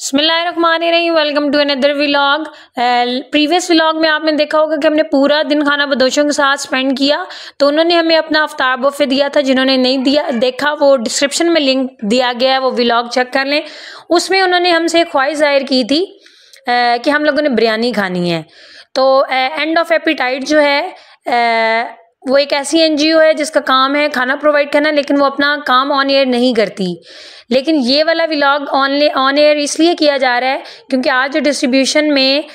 बसमिल welcome to another vlog previous vlog में आपने देखा होगा कि हमने पूरा दिन खाना बदोशों के साथ स्पेंड किया तो उन्होंने हमें अपना आफ्ताब वफ़े दिया था जिन्होंने नहीं दिया देखा वो डिस्क्रिप्शन में लिंक दिया गया है वो व्लॉग चेक कर लें उसमें उन्होंने हमसे ख्वाहिश ज़ाहिर की थी आ, uh, कि हम लोगों ने बिरयानी खानी है तो एंड ऑफ एपिटाइट जो है आ, uh, वो एक ऐसी एनजीओ है जिसका काम है खाना प्रोवाइड करना लेकिन वो अपना काम ऑन एयर नहीं करती लेकिन ये वाला व्लॉग ऑन ऑन एयर इसलिए किया जा रहा है क्योंकि आज जो डिस्ट्रीब्यूशन में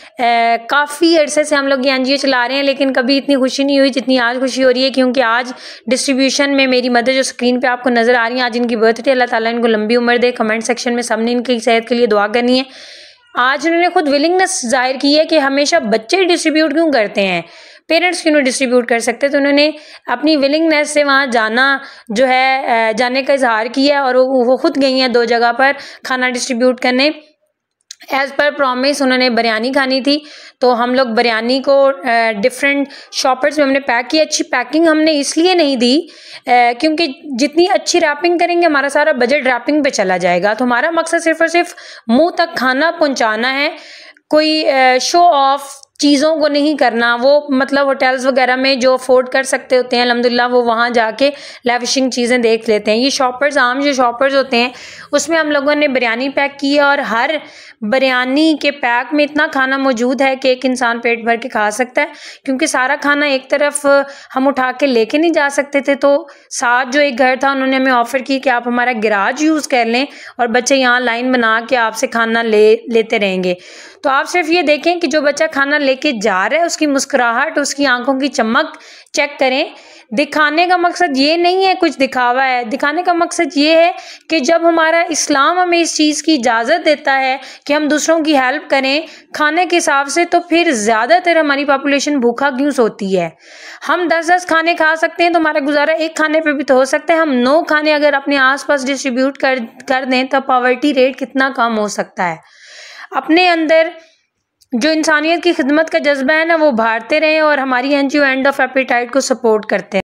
काफ़ी अरसे से हम लोग ये एनजीओ चला रहे हैं लेकिन कभी इतनी खुशी नहीं हुई जितनी आज खुशी हो रही है क्योंकि आज डिस्ट्रीब्यूशन में मेरी मदर जो स्क्रीन पर आपको नज़र आ रही है आज इनकी बर्थडे अल्लाह ताला इनको लंबी उम्र दे कमेंट सेक्शन में सबने इनकी सेहत के लिए दुआ करनी है आज उन्होंने खुद विलिंगनेस जाहिर की है कि हमेशा बच्चे डिस्ट्रीब्यूट क्यों करते हैं पेरेंट्स क्यों नहीं डिस्ट्रीब्यूट कर सकते तो उन्होंने अपनी विलिंगनेस से वहाँ जाना जो है जाने का इजहार किया और वो, वो खुद गई हैं दो जगह पर खाना डिस्ट्रीब्यूट करने एज़ पर प्रॉमिस उन्होंने बिरयानी खानी थी तो हम लोग बिरयानी को डिफरेंट शॉपर्स में हमने पैक की अच्छी पैकिंग हमने इसलिए नहीं दी क्योंकि जितनी अच्छी रैपिंग करेंगे हमारा सारा बजट रैपिंग पे चला जाएगा तो हमारा मकसद सिर्फ और सिर्फ मुंह तक खाना पहुंचाना है कोई शो ऑफ चीज़ों को नहीं करना वो मतलब होटल्स वगैरह में जो अफोर्ड कर सकते होते हैं अलहमदिल्ला वो वहाँ जाके लेविशिंग चीज़ें देख लेते हैं ये शॉपर्स आम जो शॉपर्स होते हैं उसमें हम लोगों ने बिरयानी पैक की है और हर बिरयानी के पैक में इतना खाना मौजूद है कि एक इंसान पेट भर के खा सकता है क्योंकि सारा खाना एक तरफ हम उठा के लेके नहीं जा सकते थे तो साथ जो एक घर था उन्होंने हमें ऑफ़र की कि आप हमारा गिराज यूज़ कर लें और बच्चे यहाँ लाइन बना के आपसे खाना ले लेते रहेंगे तो आप सिर्फ ये देखें कि जो बच्चा खाना लेके जा रहा है उसकी मुस्कुराहट उसकी आंखों की चमक चेक करें दिखाने का मकसद ये नहीं है कुछ दिखावा है दिखाने का मकसद ये है कि जब हमारा इस्लाम हमें इस चीज़ की इजाज़त देता है कि हम दूसरों की हेल्प करें खाने के हिसाब से तो फिर ज़्यादातर हमारी पॉपुलेशन भूखा क्यों सोती है हम दस दस खाने खा सकते हैं तो हमारा गुजारा एक खाने पर भी तो हो सकता है हम नौ खाने अगर अपने आसपास डिस्ट्रीब्यूट कर कर दें तो पॉवर्टी रेट कितना कम हो सकता है अपने अंदर जो इंसानियत की खिदमत का जज्बा है ना वो भारते रहें और हमारी N G O end of appetite को सपोर्ट करते हैं